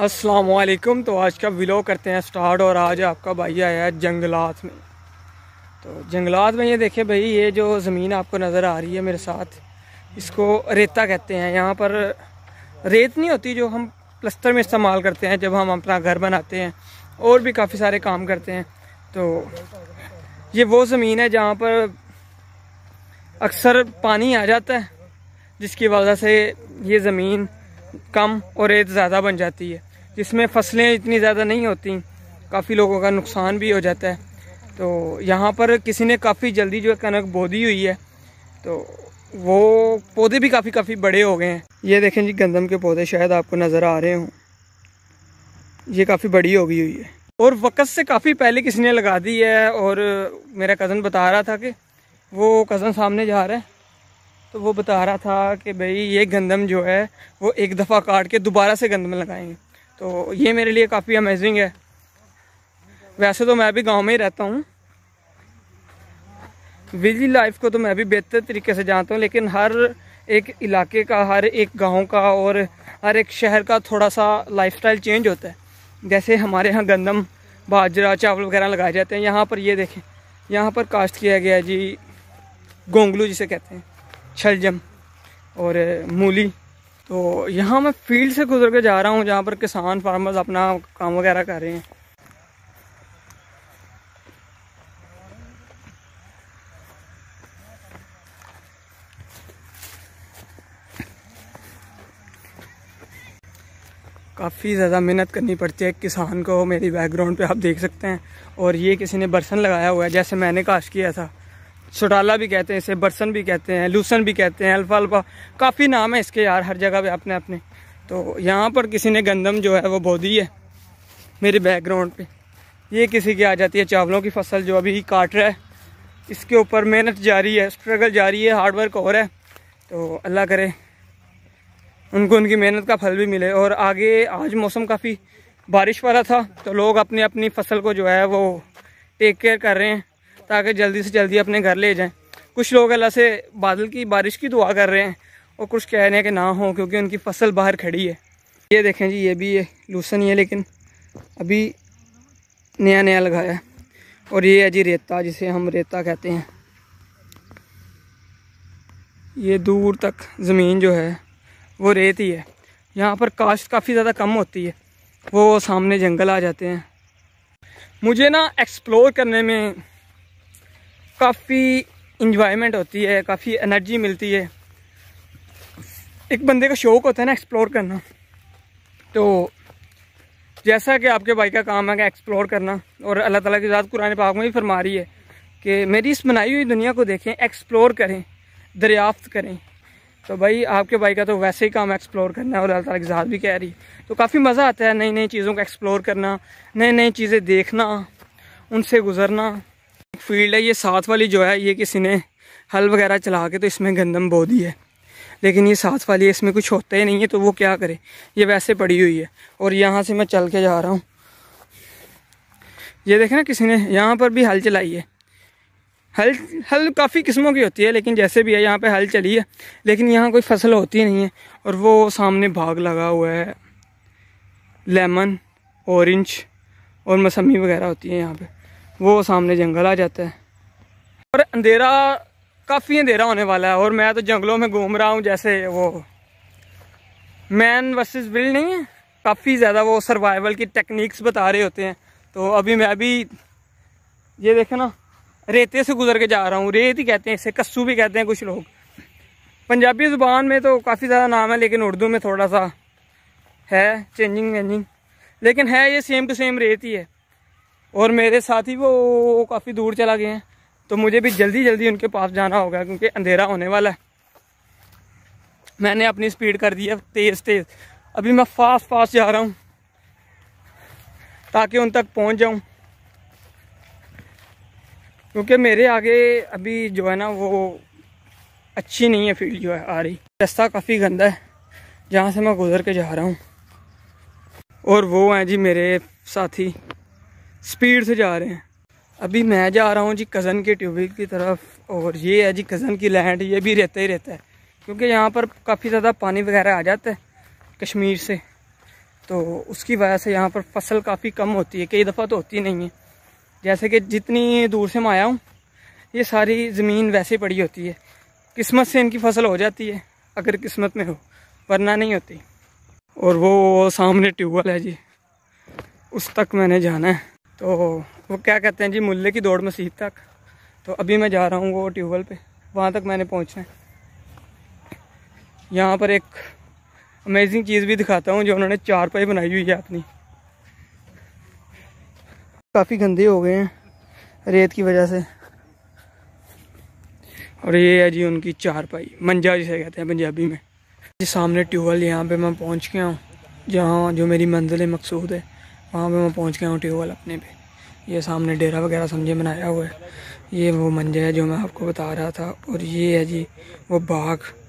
असलकुम तो आज का विलो करते हैं स्टार्ट और आज आपका भाई आया है जंगलात में तो जंगलात में ये देखिए भाई ये जो ज़मीन आपको नज़र आ रही है मेरे साथ इसको रेता कहते हैं यहाँ पर रेत नहीं होती जो हम प्लस्तर में इस्तेमाल करते हैं जब हम अपना घर बनाते हैं और भी काफ़ी सारे काम करते हैं तो ये वो ज़मीन है जहाँ पर अक्सर पानी आ जाता है जिसकी वजह से ये ज़मीन कम और रेत ज़्यादा बन जाती है जिसमें फसलें इतनी ज़्यादा नहीं होती काफ़ी लोगों का नुकसान भी हो जाता है तो यहाँ पर किसी ने काफ़ी जल्दी जो है कनक बोधी हुई है तो वो पौधे भी काफ़ी काफ़ी बड़े हो गए हैं ये देखें जी गंदम के पौधे शायद आपको नज़र आ रहे हों ये काफ़ी बड़ी हो गई हुई है और वक़्त से काफ़ी पहले किसी ने लगा दी है और मेरा कज़न बता रहा था कि वो कज़न सामने जा रहा है तो वो बता रहा था कि भाई ये गंदम जो है वो एक दफ़ा काट के दोबारा से गंदम लगाएंगे तो ये मेरे लिए काफ़ी अमेजिंग है वैसे तो मैं भी गांव में ही रहता हूँ बिजली लाइफ को तो मैं भी बेहतर तरीके से जानता हूँ लेकिन हर एक इलाके का हर एक गांव का और हर एक शहर का थोड़ा सा लाइफ चेंज होता है जैसे हमारे यहाँ गंदम बाजरा चावल वगैरह लगाए जाते हैं यहाँ पर ये देखें यहाँ पर कास्ट किया गया जी गोंगलू जिसे कहते हैं शलजम और मूली तो यहाँ मैं फील्ड से गुजर के जा रहा हूँ जहाँ पर किसान फार्मर्स अपना काम वगैरह कर रहे हैं काफ़ी ज़्यादा मेहनत करनी पड़ती है किसान को मेरी बैकग्राउंड पे आप देख सकते हैं और ये किसी ने बर्सन लगाया हुआ है जैसे मैंने काश किया था सोटाला भी कहते हैं इसे बरसन भी कहते हैं लूसन भी कहते हैं अल्फा अल्फा काफ़ी नाम है इसके यार हर जगह पे अपने अपने तो यहाँ पर किसी ने गंदम जो है वो बो दी है मेरे बैकग्राउंड पे ये किसी की आ जाती है चावलों की फसल जो अभी काट रहा है इसके ऊपर मेहनत जारी है स्ट्रगल जारी है हार्डवर्क हो रहा है तो अल्लाह करे उनको उनकी मेहनत का फल भी मिले और आगे आज मौसम काफ़ी बारिश वाला था तो लोग अपनी अपनी फसल को जो है वो टेक केयर कर रहे हैं ताकि जल्दी से जल्दी अपने घर ले जाएं कुछ लोग अल्लाह से बादल की बारिश की दुआ कर रहे हैं और कुछ कह रहे हैं कि ना हो क्योंकि उनकी फसल बाहर खड़ी है ये देखें जी ये भी ये लूसन ही है लेकिन अभी नया नया लगाया है और ये है जी रेता जिसे हम रेता कहते हैं ये दूर तक ज़मीन जो है वो रेत ही है यहाँ पर काश्त काफ़ी ज़्यादा कम होती है वो सामने जंगल आ जाते हैं मुझे ना एक्सप्लोर करने में काफ़ी इन्जॉयमेंट होती है काफ़ी एनर्जी मिलती है एक बंदे का शौक़ होता है ना एक्सप्लोर करना तो जैसा कि आपके भाई का काम है कि एक्सप्लोर करना और अल्लाह ताला की साथ कुरान पाक में भी फरमा रही है कि मेरी इस बनाई हुई दुनिया को देखें एक्सप्लोर करें दरियाफ्त करें तो भाई आपके भाई का तो वैसे ही काम एक्सप्लोर करना है और अल्लाह ताला की साथ भी कह रही है तो काफ़ी मज़ा आता है नई नई चीज़ों को एक्सप्लोर करना नई नई चीज़ें देखना उनसे गुज़रना फील्ड है ये साथ वाली जो है ये किसी ने हल वगैरह चला के तो इसमें गंदम बो दी है लेकिन ये साथ वाली है इसमें कुछ होता ही नहीं है तो वो क्या करे ये वैसे पड़ी हुई है और यहाँ से मैं चल के जा रहा हूँ ये देखे ना किसी ने यहाँ पर भी हल चलाई है हल हल काफ़ी किस्मों की होती है लेकिन जैसे भी है यहाँ पे हल चली है लेकिन यहाँ कोई फसल होती नहीं है और वो सामने भाग लगा हुआ है लेमन ऑरेंज और मौसमी वगैरह होती है यहाँ पे वो सामने जंगल आ जाता है और अंधेरा काफ़ी अंधेरा होने वाला है और मैं तो जंगलों में घूम रहा हूँ जैसे वो मैन वर्सेस बिल नहीं है काफ़ी ज़्यादा वो सर्वाइवल की टेक्निक्स बता रहे होते हैं तो अभी मैं भी ये देखे ना रेते से गुजर के जा रहा हूँ रेत ही कहते हैं इसे कस्सू भी कहते हैं कुछ लोग पंजाबी ज़ुबान में तो काफ़ी ज़्यादा नाम है लेकिन उर्दू में थोड़ा सा है चेंजिंग वेंजिंग लेकिन है ये सेम टू सेम रेत ही है और मेरे साथी वो काफ़ी दूर चला गए हैं तो मुझे भी जल्दी जल्दी उनके पास जाना होगा क्योंकि अंधेरा होने वाला है मैंने अपनी स्पीड कर दी है तेज़ तेज़ अभी मैं फास्ट फास्ट जा रहा हूँ ताकि उन तक पहुँच जाऊँ क्योंकि मेरे आगे अभी जो है ना वो अच्छी नहीं है फील्ड जो है आ रही रास्ता काफ़ी गंदा है जहाँ से मैं गुजर के जा रहा हूँ और वो हैं जी मेरे साथी स्पीड से जा रहे हैं अभी मैं जा रहा हूँ जी कज़न के ट्यूबवेल की तरफ और ये है जी कज़न की लैंड ये भी रहता ही रहता है क्योंकि यहाँ पर काफ़ी ज़्यादा पानी वगैरह आ जाता है कश्मीर से तो उसकी वजह से यहाँ पर फसल काफ़ी कम होती है कई दफ़ा तो होती नहीं है जैसे कि जितनी दूर से मैं आया हूँ ये सारी ज़मीन वैसे पड़ी होती है किस्मत से इनकी फसल हो जाती है अगर किस्मत में हो वरना नहीं होती और वो सामने ट्यूबवेल है जी उस तक मैंने जाना है तो वो क्या कहते हैं जी मुल्ले की दौड़ मसीह तक तो अभी मैं जा रहा हूँ वो ट्यूबवेल पे वहाँ तक मैंने पहुँचना है यहाँ पर एक अमेजिंग चीज़ भी दिखाता हूँ जो उन्होंने चार पाई बनाई हुई है अपनी काफ़ी गंदे हो गए हैं रेत की वजह से और ये है जी उनकी चार पाई मंजा जिसे कहते हैं पंजाबी में जी सामने ट्यूबवेल यहाँ पे मैं पहुँच गया हूँ जहाँ जो मेरी मंजिल मकसूद है वहाँ पे मैं पहुँच गया हूँ ट्यूबवेल अपने पे ये सामने डेरा वगैरह समझे बनाया हुआ है ये वो मंजर है जो मैं आपको बता रहा था और ये है जी वो बाघ